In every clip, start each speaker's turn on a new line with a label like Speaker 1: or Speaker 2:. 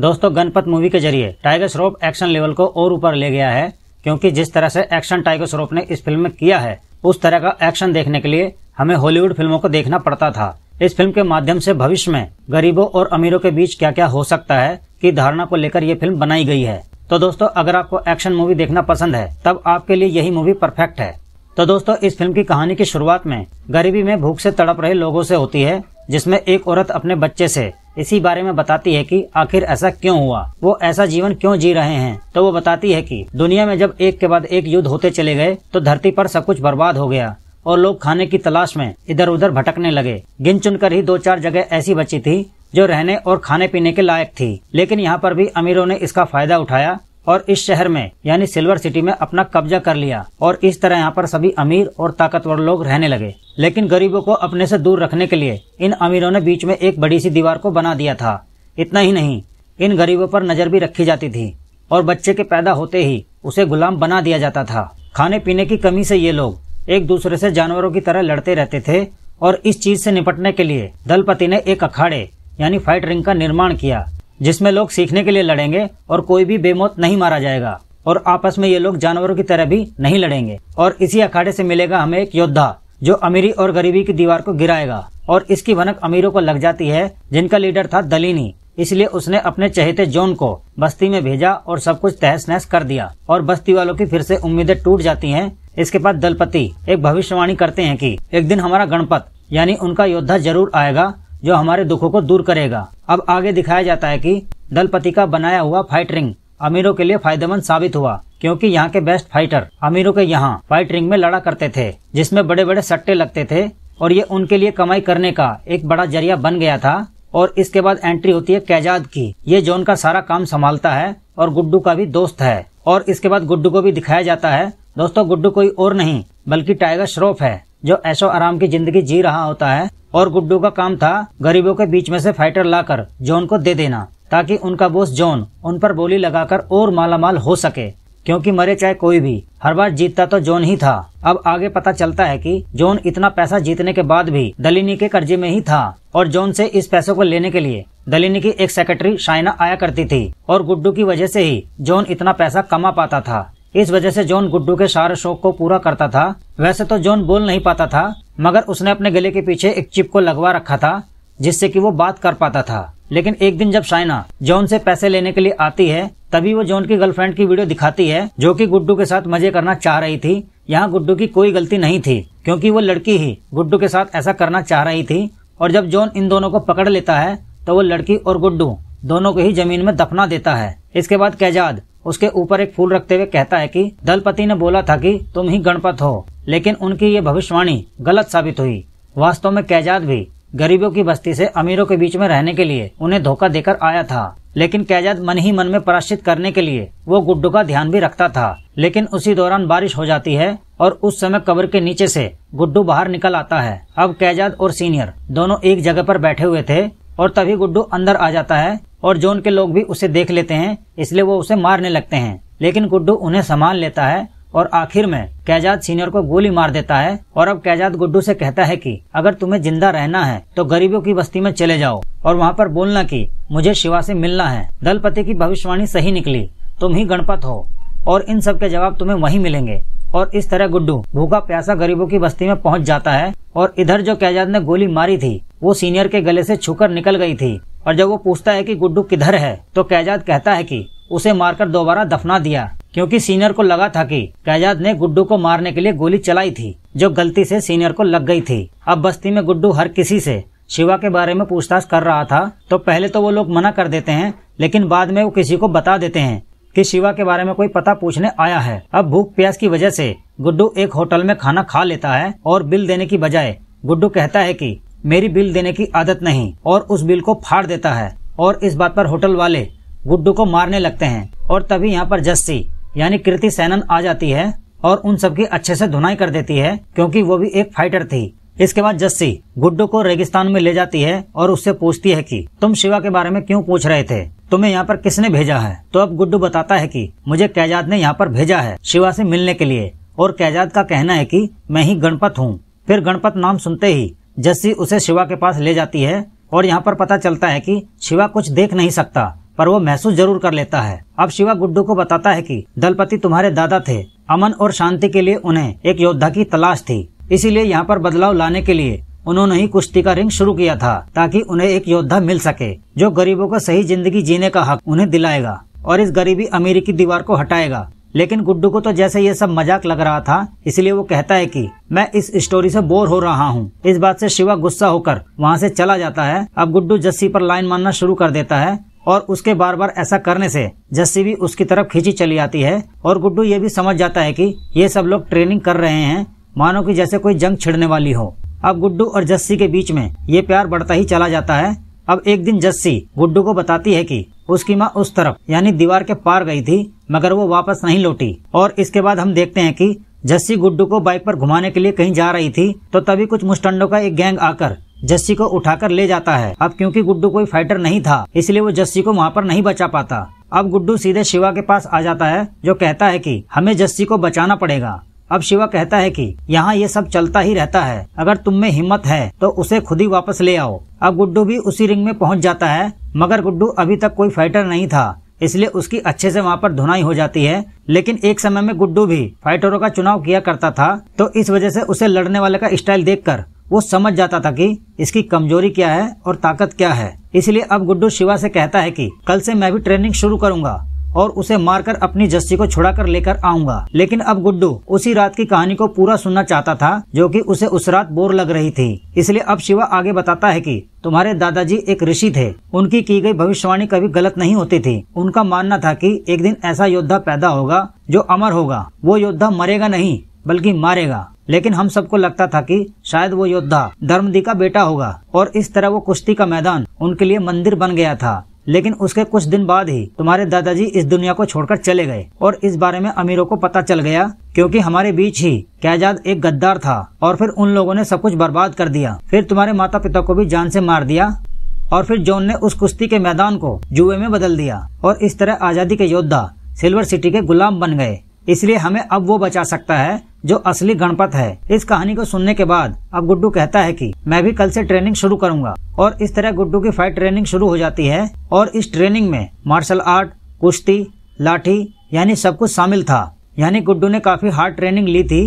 Speaker 1: दोस्तों गणपत मूवी के जरिए टाइगर श्रॉफ एक्शन लेवल को और ऊपर ले गया है क्योंकि जिस तरह से एक्शन टाइगर श्रॉफ ने इस फिल्म में किया है उस तरह का एक्शन देखने के लिए हमें हॉलीवुड फिल्मों को देखना पड़ता था इस फिल्म के माध्यम से भविष्य में गरीबों और अमीरों के बीच क्या क्या हो सकता है की धारणा को लेकर ये फिल्म बनाई गई है तो दोस्तों अगर आपको एक्शन मूवी देखना पसंद है तब आपके लिए यही मूवी परफेक्ट है तो दोस्तों इस फिल्म की कहानी की शुरुआत में गरीबी में भूख से तड़प रहे लोगों से होती है जिसमें एक औरत अपने बच्चे से इसी बारे में बताती है कि आखिर ऐसा क्यों हुआ वो ऐसा जीवन क्यों जी रहे हैं तो वो बताती है कि दुनिया में जब एक के बाद एक युद्ध होते चले गए तो धरती पर सब कुछ बर्बाद हो गया और लोग खाने की तलाश में इधर उधर भटकने लगे गिन चुन कर ही दो चार जगह ऐसी बची थी जो रहने और खाने पीने के लायक थी लेकिन यहाँ पर भी अमीरों ने इसका फायदा उठाया और इस शहर में यानी सिल्वर सिटी में अपना कब्जा कर लिया और इस तरह यहाँ पर सभी अमीर और ताकतवर लोग रहने लगे लेकिन गरीबों को अपने से दूर रखने के लिए इन अमीरों ने बीच में एक बड़ी सी दीवार को बना दिया था इतना ही नहीं इन गरीबों पर नजर भी रखी जाती थी और बच्चे के पैदा होते ही उसे गुलाम बना दिया जाता था खाने पीने की कमी से ये लोग एक दूसरे से जानवरों की तरह लड़ते रहते थे और इस चीज से निपटने के लिए दलपति ने एक अखाड़े यानी फाइट रिंग का निर्माण किया जिसमें लोग सीखने के लिए लड़ेंगे और कोई भी बेमौत नहीं मारा जाएगा और आपस में ये लोग जानवरों की तरह भी नहीं लड़ेंगे और इसी अखाड़े से मिलेगा हमें एक योद्धा जो अमीरी और गरीबी की दीवार को गिराएगा और इसकी भनक अमीरों को लग जाती है जिनका लीडर था दलीनी इसलिए उसने अपने चहेते जोन को बस्ती में भेजा और सब कुछ तहस नहस कर दिया और बस्ती वालों की फिर से उम्मीदें टूट जाती हैं इसके बाद दलपति एक भविष्यवाणी करते हैं कि एक दिन हमारा गणपत यानी उनका योद्धा जरूर आएगा जो हमारे दुखों को दूर करेगा अब आगे दिखाया जाता है कि दलपति का बनाया हुआ फाइट रिंग अमीरों के लिए फायदेमंद साबित हुआ क्योंकि यहाँ के बेस्ट फाइटर अमीरों के यहाँ फाइट रिंग में लड़ा करते थे जिसमें बड़े बड़े सट्टे लगते थे और ये उनके लिए कमाई करने का एक बड़ा जरिया बन गया था और इसके बाद एंट्री होती है कैजाद की ये जोन का सारा काम संभालता है और गुड्डू का भी दोस्त है और इसके बाद गुड्डू को भी दिखाया जाता है दोस्तों गुड्डू कोई और नहीं बल्कि टाइगर श्रॉफ है जो ऐशो आराम की जिंदगी जी रहा होता है और गुड्डू का काम था गरीबों के बीच में से फाइटर लाकर जॉन को दे देना ताकि उनका बोस जॉन उन पर बोली लगाकर और मालामाल हो सके क्योंकि मरे चाहे कोई भी हर बार जीतता तो जॉन ही था अब आगे पता चलता है कि जॉन इतना पैसा जीतने के बाद भी दलिनी के कर्जे में ही था और जॉन से इस पैसों को लेने के लिए दलिनी की एक सेक्रेटरी शाइना आया करती थी और गुड्डू की वजह से ही जॉन इतना पैसा कमा पाता था इस वजह से जॉन गुड्डू के सारे शौक को पूरा करता था वैसे तो जॉन बोल नहीं पाता था मगर उसने अपने गले के पीछे एक चिप को लगवा रखा था जिससे कि वो बात कर पाता था लेकिन एक दिन जब साइना जॉन से पैसे लेने के लिए आती है तभी वो जॉन की गर्लफ्रेंड की वीडियो दिखाती है जो कि गुड्डू के साथ मजे करना चाह रही थी यहाँ गुड्डू की कोई गलती नहीं थी क्योंकि वो लड़की ही गुड्डू के साथ ऐसा करना चाह रही थी और जब जॉन इन दोनों को पकड़ लेता है तो वो लड़की और गुड्डू दोनों को ही जमीन में दफना देता है इसके बाद कैजाद उसके ऊपर एक फूल रखते हुए कहता है कि दलपति ने बोला था कि तुम ही गणपत हो लेकिन उनकी ये भविष्यवाणी गलत साबित हुई वास्तव में कैजाद भी गरीबों की बस्ती से अमीरों के बीच में रहने के लिए उन्हें धोखा देकर आया था लेकिन कैजाद मन ही मन में पराश्रित करने के लिए वो गुड्डू का ध्यान भी रखता था लेकिन उसी दौरान बारिश हो जाती है और उस समय कब्र के नीचे से गुड्डू बाहर निकल आता है अब कैजाद और सीनियर दोनों एक जगह पर बैठे हुए थे और तभी गुड्डू अंदर आ जाता है और जोन के लोग भी उसे देख लेते हैं इसलिए वो उसे मारने लगते हैं लेकिन गुड्डू उन्हें संभाल लेता है और आखिर में कैजाद सीनियर को गोली मार देता है और अब कैजाद गुड्डू से कहता है कि अगर तुम्हें जिंदा रहना है तो गरीबों की बस्ती में चले जाओ और वहाँ पर बोलना कि मुझे शिवा से मिलना है दलपति की भविष्यवाणी सही निकली तुम ही गणपत हो और इन सब के जवाब तुम्हें वही मिलेंगे और इस तरह गुड्डू भूखा प्यासा गरीबों की बस्ती में पहुंच जाता है और इधर जो कैजाद ने गोली मारी थी वो सीनियर के गले से छुकर निकल गई थी और जब वो पूछता है कि गुड्डू किधर है तो कैजाद कहता है कि उसे मारकर दोबारा दफना दिया क्योंकि सीनियर को लगा था कि कैजाद ने गुड्डू को मारने के लिए गोली चलाई थी जो गलती से सीनियर को लग गई थी अब बस्ती में गुड्डू हर किसी से शिवा के बारे में पूछताछ कर रहा था तो पहले तो वो लोग मना कर देते हैं लेकिन बाद में वो किसी को बता देते हैं कि शिवा के बारे में कोई पता पूछने आया है अब भूख प्यास की वजह से गुड्डू एक होटल में खाना खा लेता है और बिल देने की बजाय गुड्डू कहता है कि मेरी बिल देने की आदत नहीं और उस बिल को फाड़ देता है और इस बात पर होटल वाले गुड्डू को मारने लगते हैं और तभी यहाँ पर जस्सी यानी कृति सैनन आ जाती है और उन सबकी अच्छे से धुनाई कर देती है क्योंकि वो भी एक फाइटर थी इसके बाद जस्सी गुड्डू को रेगिस्तान में ले जाती है और उससे पूछती है कि तुम शिवा के बारे में क्यों पूछ रहे थे तुम्हें यहाँ पर किसने भेजा है तो अब गुड्डू बताता है कि मुझे कैजाद ने यहाँ पर भेजा है शिवा से मिलने के लिए और कैजाद का कहना है कि मैं ही गणपत हूँ फिर गणपत नाम सुनते ही जस्सी उसे शिवा के पास ले जाती है और यहाँ पर पता चलता है कि शिवा कुछ देख नहीं सकता पर वो महसूस जरूर कर लेता है अब शिवा गुड्डू को बताता है कि दलपति तुम्हारे दादा थे अमन और शांति के लिए उन्हें एक योद्धा की तलाश थी इसीलिए यहाँ पर बदलाव लाने के लिए उन्होंने ही कुश्ती का रिंग शुरू किया था ताकि उन्हें एक योद्धा मिल सके जो गरीबों को सही जिंदगी जीने का हक उन्हें दिलाएगा और इस गरीबी अमीरी की दीवार को हटाएगा लेकिन गुड्डू को तो जैसे ये सब मजाक लग रहा था इसलिए वो कहता है कि मैं इस स्टोरी से बोर हो रहा हूँ इस बात से शिवा गुस्सा होकर वहाँ से चला जाता है अब गुड्डू जस्सी पर लाइन मारना शुरू कर देता है और उसके बार बार ऐसा करने से जस्सी भी उसकी तरफ खींची चली आती है और गुड्डू ये भी समझ जाता है कि ये सब लोग ट्रेनिंग कर रहे हैं मानो कि जैसे कोई जंग छिड़ने वाली हो अब गुड्डू और जस्सी के बीच में ये प्यार बढ़ता ही चला जाता है अब एक दिन जस्सी गुड्डू को बताती है कि उसकी माँ उस तरफ यानी दीवार के पार गई थी मगर वो वापस नहीं लौटी और इसके बाद हम देखते हैं कि जस्सी गुड्डू को बाइक पर घुमाने के लिए कहीं जा रही थी तो तभी कुछ मुस्टंडो का एक गैंग आकर जस्सी को उठाकर ले जाता है अब क्योंकि गुड्डू कोई फाइटर नहीं था इसलिए वो जस्सी को वहाँ पर नहीं बचा पाता अब गुड्डू सीधे शिवा के पास आ जाता है जो कहता है कि हमें जस्सी को बचाना पड़ेगा अब शिवा कहता है कि यहाँ ये सब चलता ही रहता है अगर तुम में हिम्मत है तो उसे खुद ही वापस ले आओ अब गुड्डू भी उसी रिंग में पहुँच जाता है मगर गुड्डू अभी तक कोई फाइटर नहीं था इसलिए उसकी अच्छे से वहाँ पर धुनाई हो जाती है लेकिन एक समय में गुड्डू भी फाइटरों का चुनाव किया करता था तो इस वजह से उसे लड़ने वाले का स्टाइल कर वो समझ जाता था कि इसकी कमजोरी क्या है और ताकत क्या है इसलिए अब गुड्डू शिवा से कहता है कि कल से मैं भी ट्रेनिंग शुरू करूंगा और उसे मारकर अपनी जस्सी को छुड़ाकर लेकर आऊंगा लेकिन अब गुड्डू उसी रात की कहानी को पूरा सुनना चाहता था जो कि उसे उस रात बोर लग रही थी इसलिए अब शिवा आगे बताता है कि तुम्हारे दादाजी एक ऋषि थे उनकी की गई भविष्यवाणी कभी गलत नहीं होती थी उनका मानना था कि एक दिन ऐसा योद्धा पैदा होगा जो अमर होगा वो योद्धा मरेगा नहीं बल्कि मारेगा लेकिन हम सबको लगता था कि शायद वो योद्धा धर्मदी का बेटा होगा और इस तरह वो कुश्ती का मैदान उनके लिए मंदिर बन गया था लेकिन उसके कुछ दिन बाद ही तुम्हारे दादाजी इस दुनिया को छोड़कर चले गए और इस बारे में अमीरों को पता चल गया क्योंकि हमारे बीच ही कैजाद एक गद्दार था और फिर उन लोगों ने सब कुछ बर्बाद कर दिया फिर तुम्हारे माता पिता को भी जान से मार दिया और फिर जॉन ने उस कुश्ती के मैदान को जुए में बदल दिया और इस तरह आजादी के योद्धा सिल्वर सिटी के गुलाम बन गए इसलिए हमें अब वो बचा सकता है जो असली गणपत है इस कहानी को सुनने के बाद अब गुड्डू कहता है कि मैं भी कल से ट्रेनिंग शुरू करूंगा और इस तरह गुड्डू की फाइट ट्रेनिंग शुरू हो जाती है और इस ट्रेनिंग में मार्शल आर्ट कुश्ती लाठी यानी सब कुछ शामिल था यानी गुड्डू ने काफी हार्ड ट्रेनिंग ली थी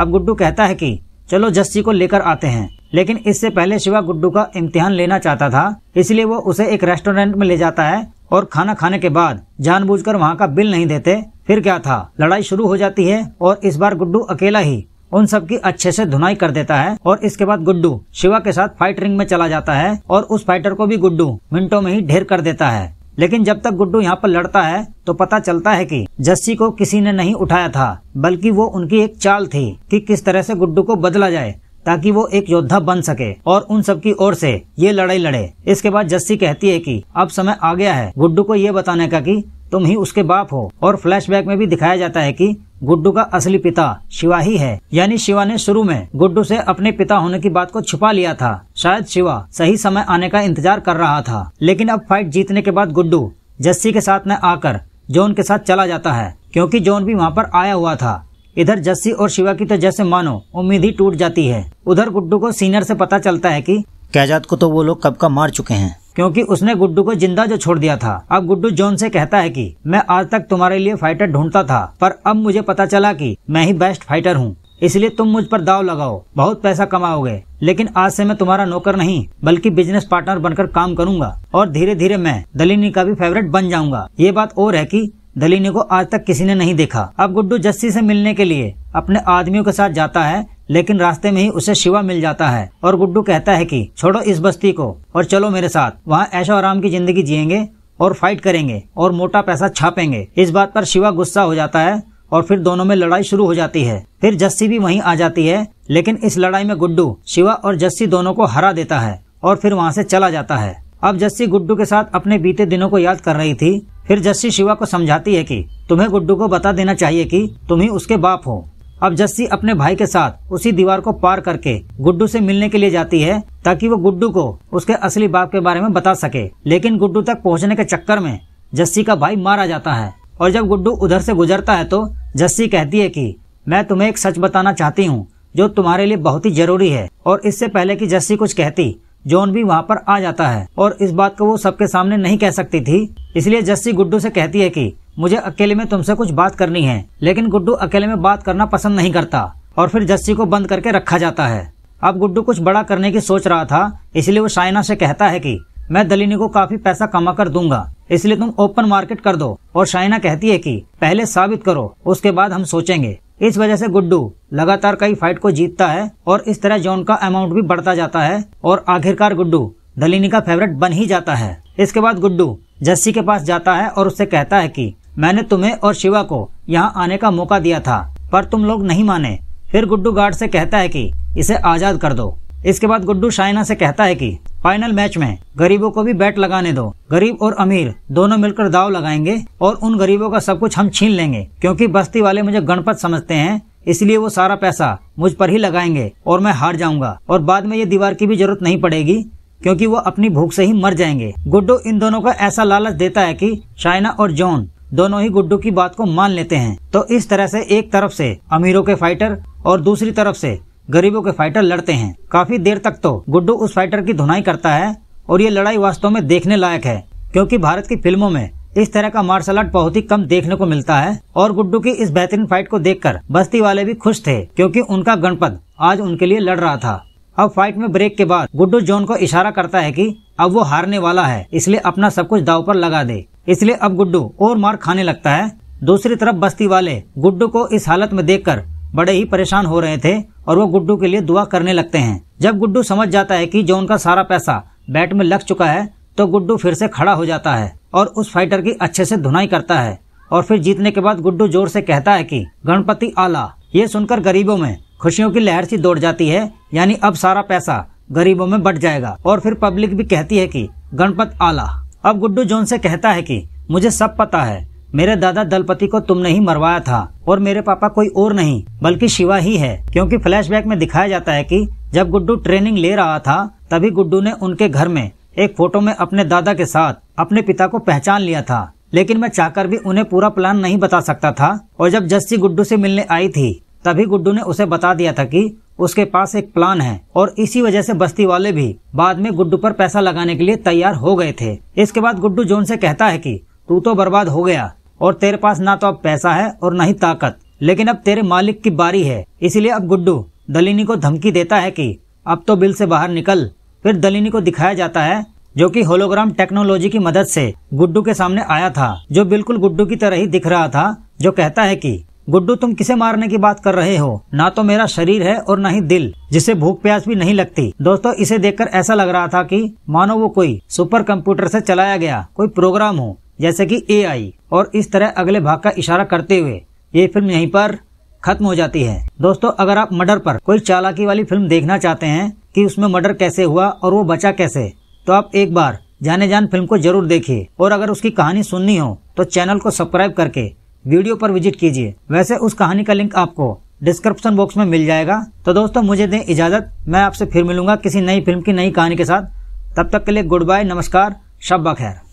Speaker 1: अब गुड्डू कहता है कि चलो जस्सी को लेकर आते हैं लेकिन इससे पहले शिवा गुड्डू का इम्तिहान लेना चाहता था इसलिए वो उसे एक रेस्टोरेंट में ले जाता है और खाना खाने के बाद जानबूझकर वहाँ का बिल नहीं देते फिर क्या था लड़ाई शुरू हो जाती है और इस बार गुड्डू अकेला ही उन सब की अच्छे से धुनाई कर देता है और इसके बाद गुड्डू शिवा के साथ फाइट रिंग में चला जाता है और उस फाइटर को भी गुड्डू मिनटों में ही ढेर कर देता है लेकिन जब तक गुड्डू यहाँ पर लड़ता है तो पता चलता है कि जस्सी को किसी ने नहीं उठाया था बल्कि वो उनकी एक चाल थी कि किस तरह से गुड्डू को बदला जाए ताकि वो एक योद्धा बन सके और उन सब की ओर से ये लड़ाई लड़े इसके बाद जस्सी कहती है कि अब समय आ गया है गुड्डू को ये बताने का कि तुम ही उसके बाप हो और फ्लैशबैक में भी दिखाया जाता है कि गुड्डू का असली पिता शिवा ही है यानी शिवा ने शुरू में गुड्डू से अपने पिता होने की बात को छुपा लिया था शायद शिवा सही समय आने का इंतजार कर रहा था लेकिन अब फाइट जीतने के बाद गुड्डू जस्सी के साथ में आकर जोन के साथ चला जाता है क्योंकि जोन भी वहाँ पर आया हुआ था इधर जस्सी और शिवा की तो जैसे मानो उम्मीद ही टूट जाती है उधर गुड्डू को सीनियर से पता चलता है कि कैजात को तो वो लोग कब का मार चुके हैं क्योंकि उसने गुड्डू को जिंदा जो छोड़ दिया था अब गुड्डू जॉन से कहता है कि मैं आज तक तुम्हारे लिए फाइटर ढूंढता था पर अब मुझे पता चला कि मैं ही बेस्ट फाइटर हूँ इसलिए तुम मुझ पर दाव लगाओ बहुत पैसा कमाओगे लेकिन आज से मैं तुम्हारा नौकर नहीं बल्कि बिजनेस पार्टनर बनकर काम करूंगा और धीरे धीरे मैं दलिनी का भी फेवरेट बन जाऊंगा ये बात और है कि दलिनी को आज तक किसी ने नहीं देखा अब गुड्डू जस्सी से मिलने के लिए अपने आदमियों के साथ जाता है लेकिन रास्ते में ही उसे शिवा मिल जाता है और गुड्डू कहता है कि छोड़ो इस बस्ती को और चलो मेरे साथ वहाँ ऐशो आराम की जिंदगी जियेंगे और फाइट करेंगे और मोटा पैसा छापेंगे इस बात पर शिवा गुस्सा हो जाता है और फिर दोनों में लड़ाई शुरू हो जाती है फिर जस्सी भी वहीं आ जाती है लेकिन इस लड़ाई में गुड्डू शिवा और जस्सी दोनों को हरा देता है और फिर वहाँ से चला जाता है अब जस्सी गुड्डू के साथ अपने बीते दिनों को याद कर रही थी फिर जस्सी शिवा को समझाती है कि तुम्हें गुड्डू को बता देना चाहिए कि तुम ही उसके बाप हो अब जस्सी अपने भाई के साथ उसी दीवार को पार करके गुड्डू से मिलने के लिए जाती है ताकि वो गुड्डू को उसके असली बाप के बारे में बता सके लेकिन गुड्डू तक पहुंचने के चक्कर में जस्सी का भाई मारा जाता है और जब गुड्डू उधर से गुजरता है तो जस्सी कहती है कि मैं तुम्हें एक सच बताना चाहती हूँ जो तुम्हारे लिए बहुत ही जरूरी है और इससे पहले कि जस्सी कुछ कहती जॉन भी वहाँ पर आ जाता है और इस बात को वो सबके सामने नहीं कह सकती थी इसलिए जस्सी गुड्डू से कहती है कि मुझे अकेले में तुमसे कुछ बात करनी है लेकिन गुड्डू अकेले में बात करना पसंद नहीं करता और फिर जस्सी को बंद करके रखा जाता है अब गुड्डू कुछ बड़ा करने की सोच रहा था इसलिए वो शाइना से कहता है कि मैं दलिनी को काफी पैसा कमा कर दूंगा इसलिए तुम ओपन मार्केट कर दो और शाइना कहती है कि पहले साबित करो उसके बाद हम सोचेंगे इस वजह से गुड्डू लगातार कई फाइट को जीतता है और इस तरह जॉन का अमाउंट भी बढ़ता जाता है और आखिरकार गुड्डू दलिनी का फेवरेट बन ही जाता है इसके बाद गुड्डू जस्सी के पास जाता है और उससे कहता है कि मैंने तुम्हें और शिवा को यहाँ आने का मौका दिया था पर तुम लोग नहीं माने फिर गुड्डू गार्ड से कहता है कि इसे आजाद कर दो इसके बाद गुड्डू शाइना से कहता है कि फाइनल मैच में गरीबों को भी बैट लगाने दो गरीब और अमीर दोनों मिलकर दाव लगाएंगे और उन गरीबों का सब कुछ हम छीन लेंगे क्योंकि बस्ती वाले मुझे गणपत समझते हैं इसलिए वो सारा पैसा मुझ पर ही लगाएंगे और मैं हार जाऊंगा और बाद में ये दीवार की भी जरूरत नहीं पड़ेगी क्योंकि वो अपनी भूख से ही मर जाएंगे गुड्डू इन दोनों का ऐसा लालच देता है कि चाइना और जॉन दोनों ही गुड्डू की बात को मान लेते हैं तो इस तरह से एक तरफ से अमीरों के फाइटर और दूसरी तरफ से गरीबों के फाइटर लड़ते हैं काफी देर तक तो गुड्डू उस फाइटर की धुनाई करता है और ये लड़ाई वास्तव में देखने लायक है क्योंकि भारत की फिल्मों में इस तरह का मार्शल आर्ट बहुत ही कम देखने को मिलता है और गुड्डू की इस बेहतरीन फाइट को देखकर बस्ती वाले भी खुश थे क्योंकि उनका गणपत आज उनके लिए लड़ रहा था अब फाइट में ब्रेक के बाद गुड्डू जॉन को इशारा करता है कि अब वो हारने वाला है इसलिए अपना सब कुछ दाव पर लगा दे इसलिए अब गुड्डू और मार खाने लगता है दूसरी तरफ बस्ती वाले गुड्डू को इस हालत में देखकर बड़े ही परेशान हो रहे थे और वो गुड्डू के लिए दुआ करने लगते हैं जब गुड्डू समझ जाता है कि जो का सारा पैसा बैट में लग चुका है तो गुड्डू फिर से खड़ा हो जाता है और उस फाइटर की अच्छे से धुनाई करता है और फिर जीतने के बाद गुड्डू जोर से कहता है कि गणपति आला ये सुनकर गरीबों में खुशियों की लहर सी दौड़ जाती है यानी अब सारा पैसा गरीबों में बट जाएगा और फिर पब्लिक भी कहती है कि गणपत आला अब गुड्डू जोन से कहता है कि मुझे सब पता है मेरे दादा दलपति को तुमने ही मरवाया था और मेरे पापा कोई और नहीं बल्कि शिवा ही है क्योंकि फ्लैशबैक में दिखाया जाता है कि जब गुड्डू ट्रेनिंग ले रहा था तभी गुड्डू ने उनके घर में एक फोटो में अपने दादा के साथ अपने पिता को पहचान लिया था लेकिन मैं चाहकर भी उन्हें पूरा प्लान नहीं बता सकता था और जब जस्सी गुड्डू से मिलने आई थी तभी गुड्डू ने उसे बता दिया था कि उसके पास एक प्लान है और इसी वजह से बस्ती वाले भी बाद में गुड्डू पर पैसा लगाने के लिए तैयार हो गए थे इसके बाद गुड्डू जोन से कहता है कि तू तो बर्बाद हो गया और तेरे पास ना तो अब पैसा है और ना ही ताकत लेकिन अब तेरे मालिक की बारी है इसीलिए अब गुड्डू दलिनी को धमकी देता है कि अब तो बिल से बाहर निकल फिर दलिनी को दिखाया जाता है जो कि होलोग्राम टेक्नोलॉजी की मदद से गुड्डू के सामने आया था जो बिल्कुल गुड्डू की तरह ही दिख रहा था जो कहता है कि गुड्डू तुम किसे मारने की बात कर रहे हो ना तो मेरा शरीर है और न ही दिल जिसे भूख प्यास भी नहीं लगती दोस्तों इसे देखकर ऐसा लग रहा था कि मानो वो कोई सुपर कंप्यूटर से चलाया गया कोई प्रोग्राम हो जैसे कि एआई और इस तरह अगले भाग का इशारा करते हुए ये फिल्म यहीं पर खत्म हो जाती है दोस्तों अगर आप मर्डर पर कोई चालाकी वाली फिल्म देखना चाहते हैं कि उसमें मर्डर कैसे हुआ और वो बचा कैसे तो आप एक बार जाने जान फिल्म को जरूर देखिए और अगर उसकी कहानी सुननी हो तो चैनल को सब्सक्राइब करके वीडियो पर विजिट कीजिए वैसे उस कहानी का लिंक आपको डिस्क्रिप्शन बॉक्स में मिल जाएगा तो दोस्तों मुझे दें इजाजत मैं आपसे फिर मिलूंगा किसी नई फिल्म की नई कहानी के साथ तब तक के लिए गुड बाय नमस्कार शब्बा खैर